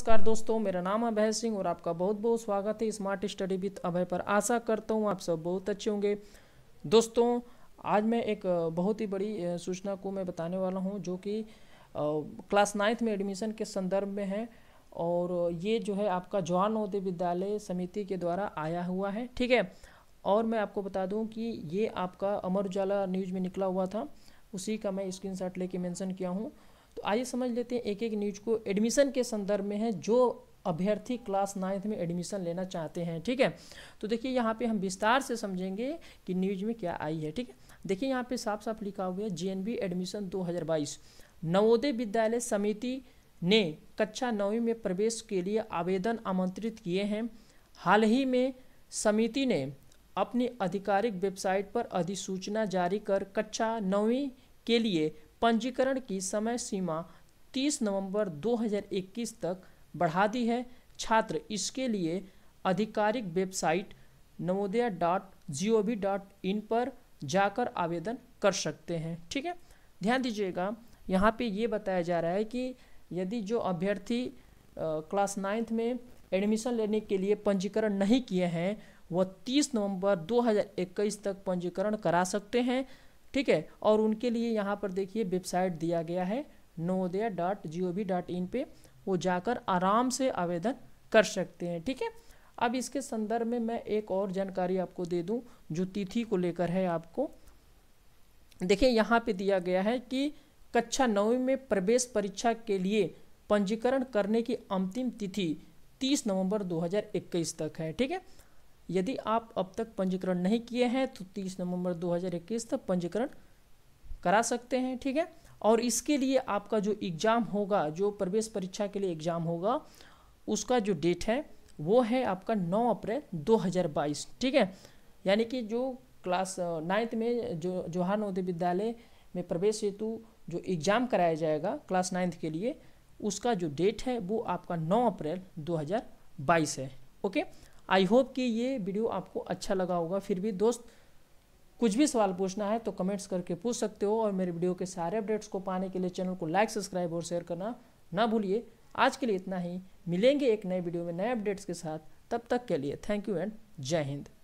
नमस्कार दोस्तों मेरा नाम अभय सिंह और आपका बहुत बहुत स्वागत है स्मार्ट स्टडी विद अभय पर आशा करता हूँ आप सब बहुत अच्छे होंगे दोस्तों आज मैं एक बहुत ही बड़ी सूचना को मैं बताने वाला हूँ जो कि क्लास नाइन्थ में एडमिशन के संदर्भ में है और ये जो है आपका जवान नवोदय विद्यालय समिति के द्वारा आया हुआ है ठीक है और मैं आपको बता दूँ कि ये आपका अमर उजाला न्यूज़ में निकला हुआ था उसी का मैं शॉट लेके मेंशन किया हूँ तो आइए समझ लेते हैं एक एक न्यूज को एडमिशन के संदर्भ में है जो अभ्यर्थी क्लास नाइन्थ में एडमिशन लेना चाहते हैं ठीक है तो देखिए यहाँ पे हम विस्तार से समझेंगे कि न्यूज में क्या आई है ठीक है देखिए यहाँ पे साफ साफ लिखा हुआ है जे एडमिशन 2022 नवोदय विद्यालय समिति ने कक्षा नौवीं में प्रवेश के लिए आवेदन आमंत्रित किए हैं हाल ही में समिति ने अपनी आधिकारिक वेबसाइट पर अधिसूचना जारी कर कक्षा नौवीं के लिए पंजीकरण की समय सीमा 30 नवंबर 2021 तक बढ़ा दी है छात्र इसके लिए आधिकारिक website Navodaya dot G O V dot in पर जाकर आवेदन कर सकते हैं ठीक है ध्यान दीजिएगा यहाँ पे ये बताया जा रहा है कि यदि जो अभ्यर्थी क्लास नाइन्थ में एडमिशन लेने के लिए पंजीकरण नहीं किए हैं वह 30 नवंबर 2021 तक पंजीकरण करा सकते हैं ठीक है और उनके लिए यहाँ पर देखिए वेबसाइट दिया गया है Navodaya dot G O V dot in पर वो जाकर आराम से आवेदन कर सकते हैं ठीक है अब इसके संदर्भ में मैं एक और जानकारी आपको दे दूँ जो तिथि को लेकर है आपको देखिए यहाँ पे दिया गया है कि कक्षा नौवीं में प्रवेश परीक्षा के लिए पंजीकरण करने की अंतिम तिथि 30 नवंबर 2021 तक है ठीक है यदि आप अब तक पंजीकरण नहीं किए हैं तो 30 नवंबर 2021 तक पंजीकरण करा सकते हैं ठीक है और इसके लिए आपका जो एग्ज़ाम होगा जो प्रवेश परीक्षा के लिए एग्ज़ाम होगा उसका जो डेट है वो है आपका 9 अप्रैल 2022 ठीक है यानी कि जो क्लास नाइन्थ में जो जवाहर नवोदय विद्यालय में प्रवेश हेतु जो एग्ज़ाम कराया जाएगा क्लास नाइन्थ के लिए उसका जो डेट है वो आपका 9 अप्रैल 2022 है ओके आई होप कि ये वीडियो आपको अच्छा लगा होगा फिर भी दोस्त कुछ भी सवाल पूछना है तो कमेंट्स करके पूछ सकते हो और मेरे वीडियो के सारे अपडेट्स को पाने के लिए चैनल को लाइक सब्सक्राइब और शेयर करना ना भूलिए आज के लिए इतना ही मिलेंगे एक नए वीडियो में नए अपडेट्स के साथ तब तक के लिए थैंक यू एंड जय हिंद